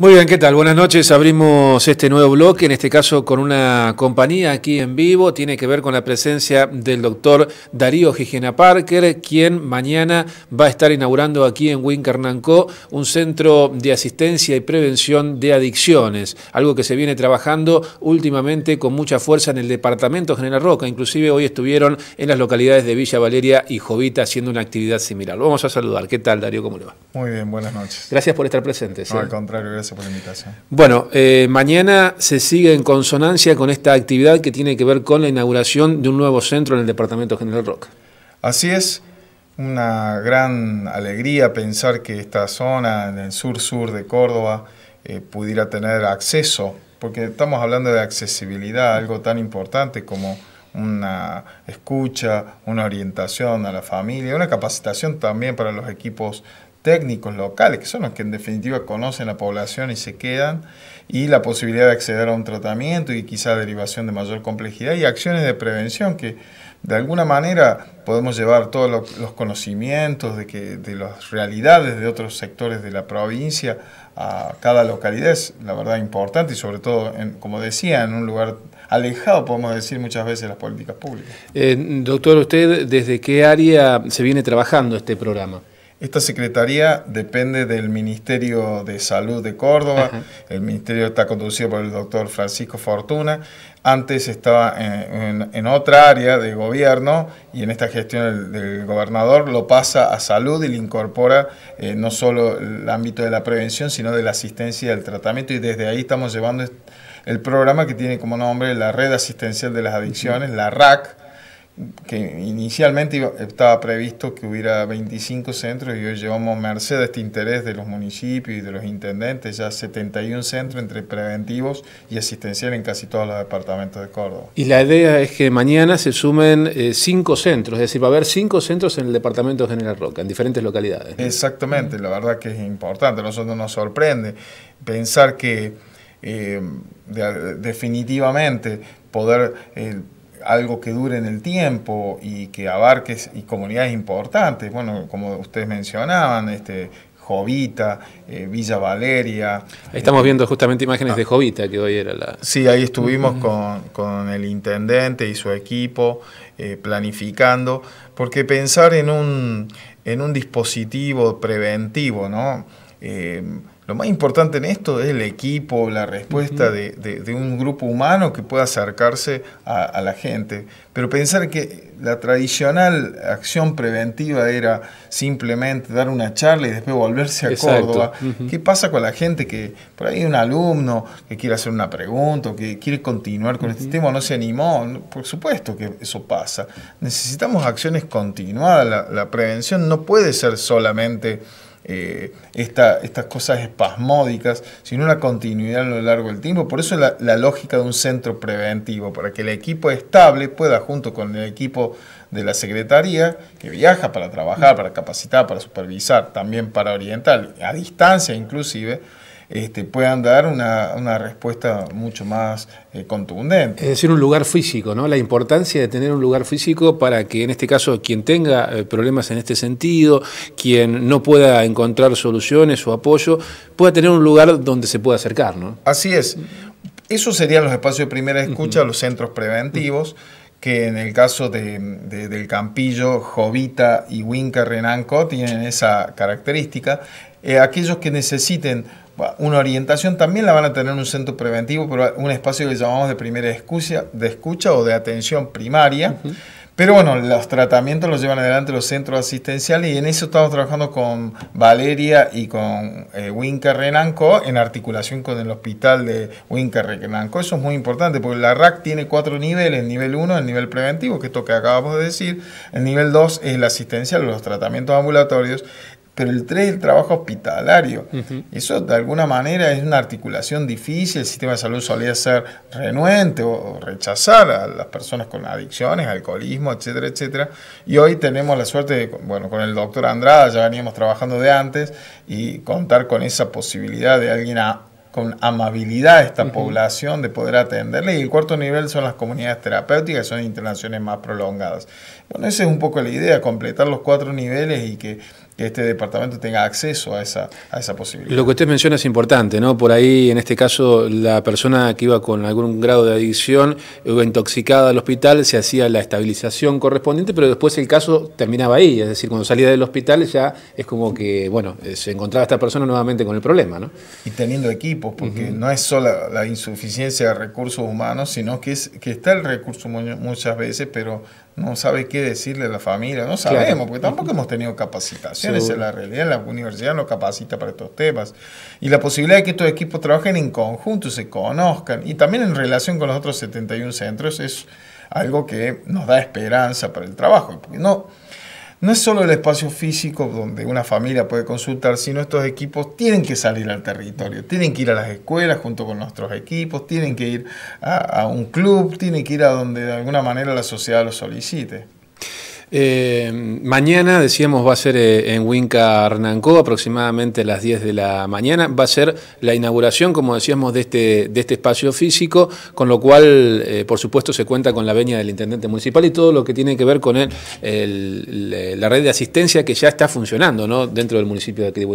Muy bien, ¿qué tal? Buenas noches. Abrimos este nuevo bloque, en este caso con una compañía aquí en vivo. Tiene que ver con la presencia del doctor Darío Gigena Parker, quien mañana va a estar inaugurando aquí en Wincarnancó un centro de asistencia y prevención de adicciones, algo que se viene trabajando últimamente con mucha fuerza en el departamento General Roca. Inclusive hoy estuvieron en las localidades de Villa Valeria y Jovita haciendo una actividad similar. vamos a saludar. ¿Qué tal, Darío? ¿Cómo le va? Muy bien, buenas noches. Gracias por estar presente. No, al contrario, gracias por la invitación. Bueno, eh, mañana se sigue en consonancia con esta actividad que tiene que ver con la inauguración de un nuevo centro en el Departamento General Roca. Así es, una gran alegría pensar que esta zona en el sur-sur de Córdoba eh, pudiera tener acceso, porque estamos hablando de accesibilidad, algo tan importante como una escucha, una orientación a la familia, una capacitación también para los equipos técnicos locales, que son los que en definitiva conocen la población y se quedan, y la posibilidad de acceder a un tratamiento y quizá derivación de mayor complejidad, y acciones de prevención que de alguna manera podemos llevar todos los conocimientos de, que, de las realidades de otros sectores de la provincia a cada localidad, es la verdad importante y sobre todo, como decía, en un lugar alejado, podemos decir muchas veces, las políticas públicas. Eh, doctor, ¿usted desde qué área se viene trabajando este programa? Esta secretaría depende del Ministerio de Salud de Córdoba. El ministerio está conducido por el doctor Francisco Fortuna. Antes estaba en, otra área de gobierno y en esta gestión del, gobernador lo pasa a salud y le incorpora eh, no solo el ámbito de la prevención, sino de la asistencia y el tratamiento. Y desde ahí estamos llevando el programa que tiene como nombre la Red Asistencial de las Adicciones, la RAC que inicialmente estaba previsto que hubiera 25 centros y hoy llevamos merced a este interés de los municipios y de los intendentes ya 71 centros entre preventivos y asistenciales en casi todos los departamentos de Córdoba. Y la idea es que mañana se sumen 5 eh, centros, es decir, va a haber 5 centros en el departamento de General Roca, en diferentes localidades. Exactamente, la verdad que es importante, a nosotros nos sorprende pensar que eh, definitivamente poder... Eh, algo que dure en el tiempo y que abarque y comunidades importantes, bueno, como ustedes mencionaban, este, Jovita, eh, Villa Valeria. Ahí estamos viendo justamente imágenes ah. de Jovita, que hoy era la... Sí, ahí estuvimos con, el intendente y su equipo eh, planificando, porque pensar en un, en un dispositivo preventivo, ¿no? Eh, lo más importante en esto es el equipo, la respuesta de, un grupo humano que pueda acercarse a, la gente. Pero pensar que la tradicional acción preventiva era simplemente dar una charla y después volverse a Córdoba. ¿Qué pasa con la gente que por ahí un alumno que quiere hacer una pregunta o que quiere continuar con este tema no se animó? Por supuesto que eso pasa. Necesitamos acciones continuadas. la prevención no puede ser solamente eh, estas cosas espasmódicas, sino una continuidad a lo largo del tiempo. Por eso la lógica de un centro preventivo, para que el equipo estable pueda, junto con el equipo de la Secretaría, que viaja para trabajar, para capacitar, para supervisar, también para orientar, a distancia inclusive, este, puedan dar una, respuesta mucho más eh, contundente. Es decir, un lugar físico, ¿no? La importancia de tener un lugar físico para que en este caso quien tenga eh, problemas en este sentido, quien no pueda encontrar soluciones o apoyo, pueda tener un lugar donde se pueda acercar, ¿no? Así es. Esos serían los espacios de primera escucha, los centros preventivos. que en el caso de, del Campillo, Jovita y Winca Renanco tienen esa característica. Eh, aquellos que necesiten una orientación también la van a tener en un centro preventivo, pero un espacio que llamamos de primera escucha, de o de atención primaria. Pero bueno, los tratamientos los llevan adelante los centros asistenciales y en eso estamos trabajando con Valeria y con eh, Renanco en articulación con el hospital de Winca Renanco. Eso es muy importante porque la RAC tiene cuatro niveles, el nivel 1 el nivel preventivo, que es esto que acabamos de decir, el nivel 2 es la asistencia, los tratamientos ambulatorios pero el 3 el trabajo hospitalario. Eso de alguna manera es una articulación difícil, el sistema de salud solía ser renuente o rechazar a las personas con adicciones, alcoholismo, etcétera, etcétera. Y hoy tenemos la suerte, de, bueno, con el doctor Andrada ya veníamos trabajando de antes y contar con esa posibilidad de alguien con amabilidad a esta población de poder atenderle. Y el cuarto nivel son las comunidades terapéuticas, son internaciones más prolongadas. Bueno, esa es un poco la idea, completar los cuatro niveles y que que este departamento tenga acceso a esa, a esa posibilidad. Lo que usted menciona es importante, ¿no? Por ahí, en este caso, la persona que iba con algún grado de adicción o intoxicada al hospital, se hacía la estabilización correspondiente, pero después el caso terminaba ahí, es decir, cuando salía del hospital ya es como que, bueno, eh, se encontraba esta persona nuevamente con el problema, ¿no? Y teniendo equipos, porque no es solo la insuficiencia de recursos humanos, sino que, es, que está el recurso muchas veces, pero no sabe qué decirle a la familia, no sabemos, porque tampoco hemos tenido capacitaciones en la realidad, la universidad no capacita para estos temas. Y la posibilidad de que estos equipos trabajen en conjunto, se conozcan, y también en relación con los otros 71 centros, es algo que nos da esperanza para el trabajo. Porque no, no es solo el espacio físico donde una familia puede consultar, sino estos equipos tienen que salir al territorio, tienen que ir a las escuelas junto con nuestros equipos, tienen que ir a, a un club, tienen que ir a donde de alguna manera la sociedad lo solicite. Eh, mañana, decíamos, va a ser eh, en Winca aproximadamente a las 10 de la mañana. Va a ser la inauguración, como decíamos, de este, de este espacio físico, con lo cual, eh, por supuesto, se cuenta con la veña del intendente municipal y todo lo que tiene que ver con el, la red de asistencia que ya está funcionando ¿no? dentro del municipio de aquí de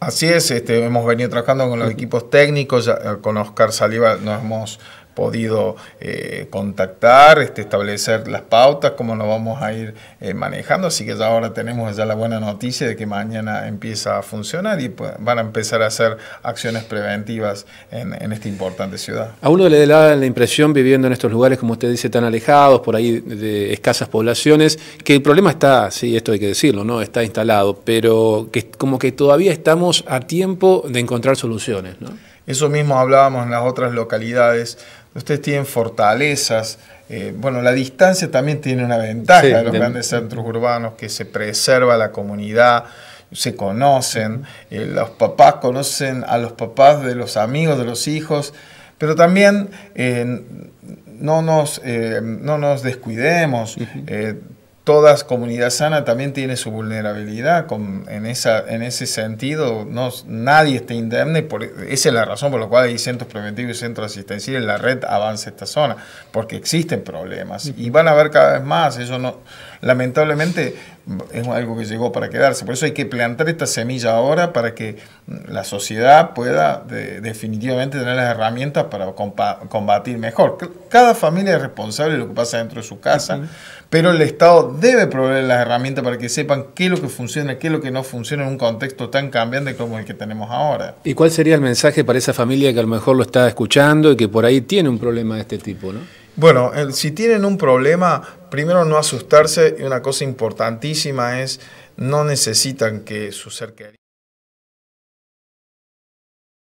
Así es, este, hemos venido trabajando con los equipos técnicos, con Oscar Saliva nos hemos podido eh, contactar, este, establecer las pautas, cómo nos vamos a ir eh, manejando. Así que ya ahora tenemos ya la buena noticia de que mañana empieza a funcionar y pues, van a empezar a hacer acciones preventivas en, esta importante ciudad. A uno le da la impresión, viviendo en estos lugares, como usted dice, tan alejados, por ahí de escasas poblaciones, que el problema está, sí, esto hay que decirlo, ¿no? Está instalado, pero que como que todavía estamos a tiempo de encontrar soluciones, Eso mismo hablábamos en las otras localidades ustedes tienen fortalezas. Eh, bueno, la distancia también tiene una ventaja de los grandes centros urbanos, que se preserva la comunidad, se conocen, eh, los papás conocen a los papás de los amigos de los hijos, pero también eh, no, nos, no nos descuidemos toda comunidad sana también tiene su vulnerabilidad. Con, en, esa, en ese sentido, no, nadie está indemne. Por, esa es la razón por la cual hay centros preventivos y centros asistenciales. La red avanza esta zona, porque existen problemas y van a haber cada vez más. Eso no, lamentablemente es algo que llegó para quedarse. Por eso hay que plantar esta semilla ahora para que la sociedad pueda definitivamente tener las herramientas para combatir mejor. Cada familia es responsable de lo que pasa dentro de su casa, pero el Estado debe proveer las herramientas para que sepan qué es lo que funciona, qué es lo que no funciona en un contexto tan cambiante como el que tenemos ahora. ¿Y cuál sería el mensaje para esa familia que a lo mejor lo está escuchando y que por ahí tiene un problema de este tipo? ¿no? Bueno, si tienen un problema, primero no asustarse y una cosa importantísima es no necesitan que su ser querido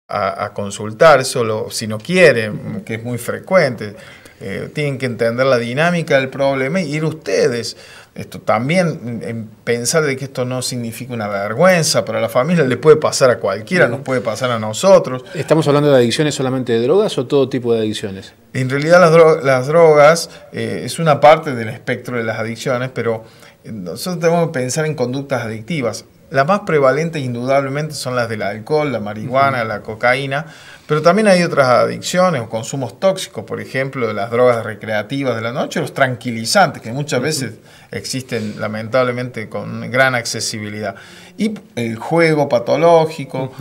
a, a consultar solo si no quieren, que es muy frecuente. Eh, tienen que entender la dinámica del problema y ir ustedes. Esto también, pensar de que esto no significa una vergüenza para la familia, le puede pasar a cualquiera, nos puede pasar a nosotros. ¿Estamos hablando de adicciones solamente de drogas o todo tipo de adicciones? En realidad las, drogas eh, es una parte del espectro de las adicciones, pero eh, nosotros tenemos que pensar en conductas adictivas. Las más prevalentes indudablemente son las del alcohol, la marihuana, la cocaína, pero también hay otras adicciones o consumos tóxicos, por ejemplo, las drogas recreativas de la noche, los tranquilizantes, que muchas veces existen lamentablemente con gran accesibilidad, y el juego patológico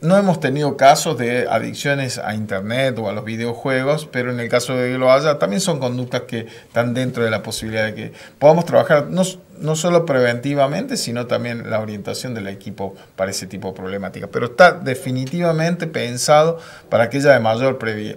no hemos tenido casos de adicciones a Internet o a los videojuegos, pero en el caso de que lo haya, también son conductas que están dentro de la posibilidad de que podamos trabajar no, solo preventivamente, sino también la orientación del equipo para ese tipo de problemática. Pero está definitivamente pensado para aquellas de mayor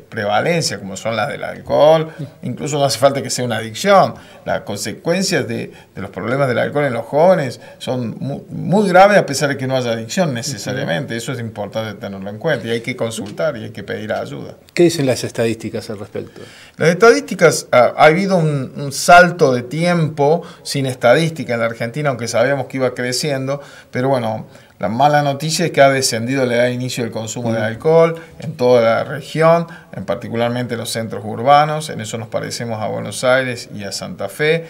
prevalencia, como son las del alcohol, incluso no hace falta que sea una adicción. Las consecuencias de, los problemas del alcohol en los jóvenes son muy graves a pesar de que no haya adicción necesariamente, eso es importante de tenerlo en cuenta y hay que consultar y hay que pedir ayuda. ¿Qué dicen las estadísticas al respecto? Las estadísticas, ah, ha, habido un, salto de tiempo sin estadística en la Argentina, aunque sabíamos que iba creciendo, pero bueno, la mala noticia es que ha descendido la edad de inicio del consumo de mm. alcohol en toda la región, en particularmente en los centros urbanos, en eso nos parecemos a Buenos Aires y a Santa Fe.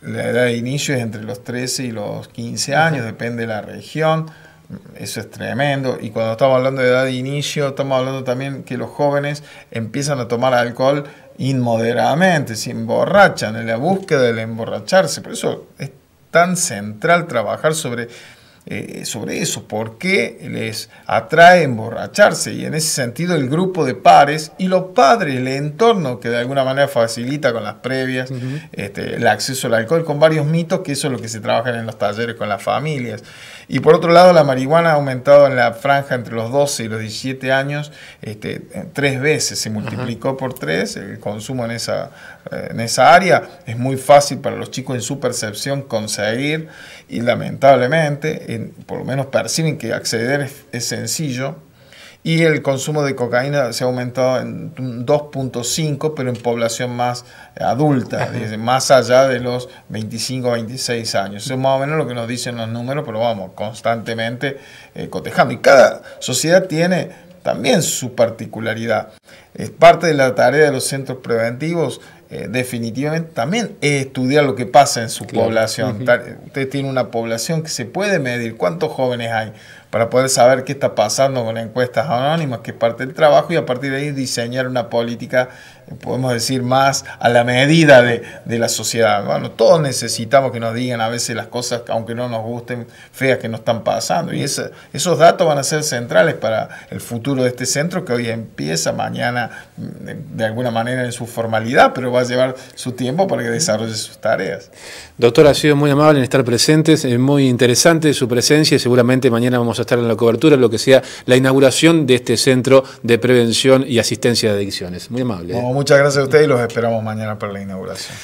la edad de inicio es entre los 13 y los 15 años, depende de la región. Eso es tremendo. Y cuando estamos hablando de edad de inicio, estamos hablando también que los jóvenes empiezan a tomar alcohol inmoderadamente, se emborrachan en la búsqueda del emborracharse. Por eso es tan central trabajar sobre eh, sobre eso, por qué les atrae emborracharse. Y en ese sentido el grupo de pares y los padres, el entorno que de alguna manera facilita con las previas este, el acceso al alcohol, con varios mitos, que eso es lo que se trabaja en los talleres con las familias. Y por otro lado, la marihuana ha aumentado en la franja entre los 12 y los 17 años este, tres veces, se multiplicó por tres el consumo en esa, eh, en esa área. Es muy fácil para los chicos en su percepción conseguir y lamentablemente por lo menos perciben que acceder es, sencillo, y el consumo de cocaína se ha aumentado en 2.5, pero en población más adulta, más allá de los 25, 26 años. Eso es más o menos lo que nos dicen los números, pero vamos, constantemente eh, cotejando. Y cada sociedad tiene también su particularidad. Es parte de la tarea de los centros preventivos eh, definitivamente también estudiar lo que pasa en su población. Usted tiene una población que se puede medir cuántos jóvenes hay, para poder saber qué está pasando con encuestas anónimas, que es parte del trabajo, y a partir de ahí diseñar una política, eh, podemos decir, más a la medida de, la sociedad. Bueno, todos necesitamos que nos digan a veces las cosas, aunque no nos gusten, feas que no están pasando. Y esos datos van a ser centrales para el futuro de este centro, que hoy empieza mañana, mm, de alguna manera, en su formalidad, pero va a llevar su tiempo para que desarrolle sus tareas. Doctor, ha sido muy amable en estar presentes, es muy interesante su presencia y seguramente mañana vamos a a estar en la cobertura, lo que sea la inauguración de este centro de prevención y asistencia de adicciones. Muy amable. ¿eh? muchas gracias a ustedes y los esperamos mañana para la inauguración.